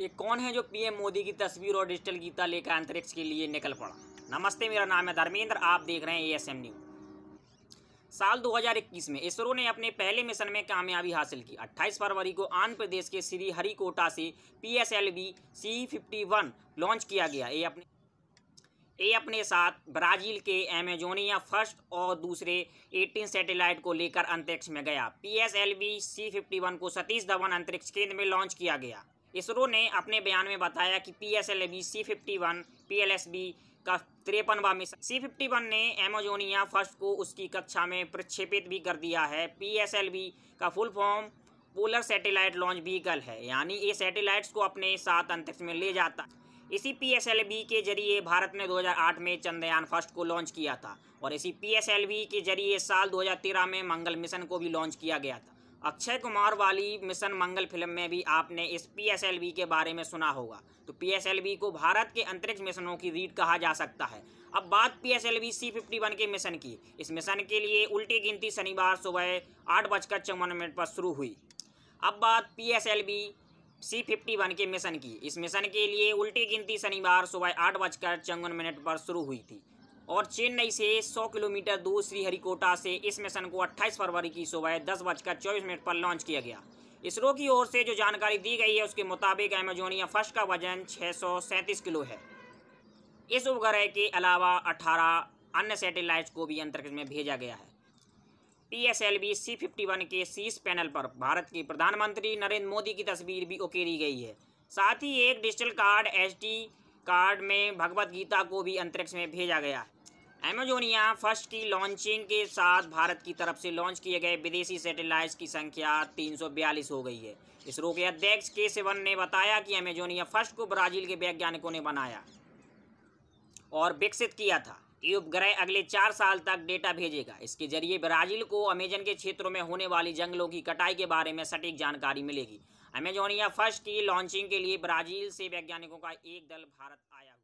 ये कौन है जो पीएम मोदी की तस्वीर और डिजिटल गीता लेकर अंतरिक्ष के लिए निकल पड़ा नमस्ते मेरा नाम है धर्मेंद्र आप देख रहे हैं ए एस एम न्यूज साल 2021 में इसरो ने अपने पहले मिशन में कामयाबी हासिल की 28 फरवरी को आंध्र प्रदेश के श्री हरिकोटा से P S L V C fifty one launch किया गया ये अपने ये अपने साथ ब्राज़ील के एमेजोनिया फर्स्ट और दूसरे 18 सैटेलाइट को लेकर अंतरिक्ष में गया P S L V C fifty one को सतीश धवन अंतरिक्ष केंद्र में लॉन्च किया गया इसरो ने अपने बयान में बताया कि P S L V C fifty one P L S V का तिरपनवा मिशन सी फिफ्टी वन ने एमेजोनिया फर्स्ट को उसकी कक्षा में प्रक्षेपित भी कर दिया है पी एस एल बी का full form polar satellite launch vehicle है यानी ये सैटेलाइट्स को अपने साथ अंतरिक्ष में ले जाता इसी पी एस एल बी के जरिए भारत ने 2008 में चंद्रयान फर्स्ट को लॉन्च किया था और इसी पी एस एल बी के जरिए साल 2013 में मंगल मिशन को भी लॉन्च किया गया था अक्षय कुमार वाली मिशन मंगल फिल्म में भी आपने इस पीएसएलवी के बारे में सुना होगा तो पीएसएलवी को भारत के अंतरिक्ष मिशनों की रीड कहा जा सकता है अब बात पीएसएलवी सी फिफ्टी वन के मिशन की इस मिशन के लिए उल्टी गिनती शनिवार सुबह आठ बजकर चौवन मिनट पर शुरू हुई अब बात पीएसएलवी सी फिफ्टी वन के मिशन की इस मिशन के लिए उल्टी गिनती शनिवार सुबह आठ बजकर चौवन मिनट पर शुरू हुई थी और चेन्नई से 100 किलोमीटर दूर श्रीहरिकोटा से इस मिशन को 28 फरवरी की सुबह दस बजकर चौबीस मिनट पर लॉन्च किया गया इसरो की ओर से जो जानकारी दी गई है उसके मुताबिक एमेजोनिया फर्स्ट का वजन छः किलो है इस उपग्रह के अलावा अठारह अन्य सैटेलाइट को भी अंतरिक्ष में भेजा गया है P S L V C fifty one के शीर्ष पैनल पर भारत के प्रधानमंत्री नरेंद्र मोदी की तस्वीर भी उकेरी गई है साथ ही एक डिजिटल कार्ड एसडी कार्ड में भगवत गीता को भी अंतरिक्ष में भेजा गया है एमेजोनिया फर्स्ट की लॉन्चिंग के साथ भारत की तरफ से लॉन्च किए गए विदेशी सैटेलाइट्स की संख्या 342 हो गई है इसरो के अध्यक्ष के सिवन ने बताया कि एमेजोनिया फर्स्ट को ब्राजील के वैज्ञानिकों ने बनाया और विकसित किया था ये उपग्रह अगले चार साल तक डेटा भेजेगा इसके जरिए ब्राजील को अमेजन के क्षेत्रों में होने वाली जंगलों की कटाई के बारे में सटीक जानकारी मिलेगी अमेजोनिया फर्स्ट की लॉन्चिंग के लिए ब्राजील से वैज्ञानिकों का एक दल भारत आया